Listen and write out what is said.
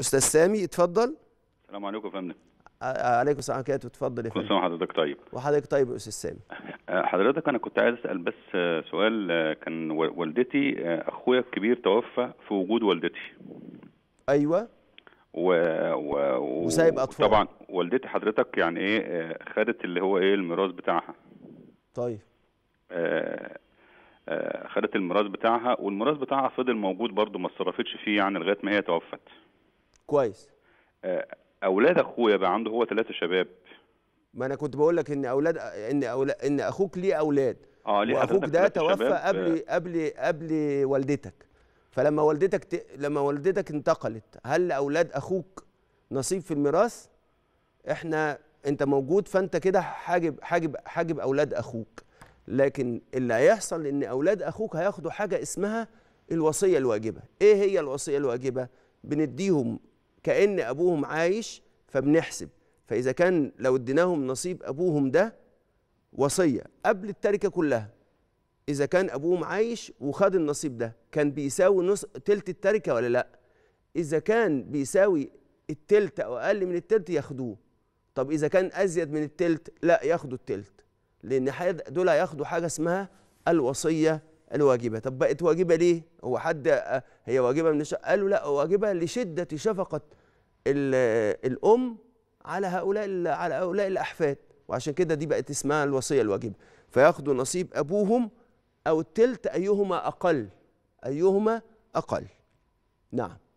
استاذ سامي اتفضل السلام عليكم يا فندم آه، آه، عليكم السلام عليكم اتفضل يا فندم كل سنه وحضرتك طيب وحضرتك طيب يا استاذ سامي آه، حضرتك انا كنت عايز اسال بس سؤال كان والدتي اخويا الكبير توفى في وجود والدتي ايوه و... و... وسايب اطفال طبعا والدتي حضرتك يعني ايه خدت اللي هو ايه الميراث بتاعها طيب خدت الميراث بتاعها والميراث بتاعها فضل موجود برضه ما اتصرفتش فيه يعني لغايه ما هي توفت كويس آه، اولاد اخويا بقى عنده هو ثلاثه شباب ما انا كنت بقول لك ان اولاد ان أولاد... ان اخوك ليه اولاد اه ليه واخوك ده توفى آه. قبل قبل قبل والدتك فلما والدتك ت... لما والدتك انتقلت هل اولاد اخوك نصيب في الميراث احنا انت موجود فانت كده حاجب حاجب حاجب اولاد اخوك لكن اللي هيحصل ان اولاد اخوك هياخدوا حاجه اسمها الوصيه الواجبه ايه هي الوصيه الواجبه بنديهم كأن أبوهم عايش فبنحسب فإذا كان لو اديناهم نصيب أبوهم ده وصية قبل التركة كلها إذا كان أبوهم عايش وخد النصيب ده كان بيساوي نص تلت التركة ولا لأ؟ إذا كان بيساوي التلت أو أقل من التلت ياخدوه طب إذا كان أزيد من التلت لا ياخدوا التلت لأن دول هياخدوا حاجة اسمها الوصية الواجبة طب بقت واجبة ليه هو حد آه، هي واجبة من الشرع قالوا لا واجبة لشدة شفقة الأم على هؤلاء على هؤلاء الأحفاد وعشان كده دي بقت اسمها الوصية الواجبة فياخدوا نصيب أبوهم أو التلت أيهما أقل أيهما أقل نعم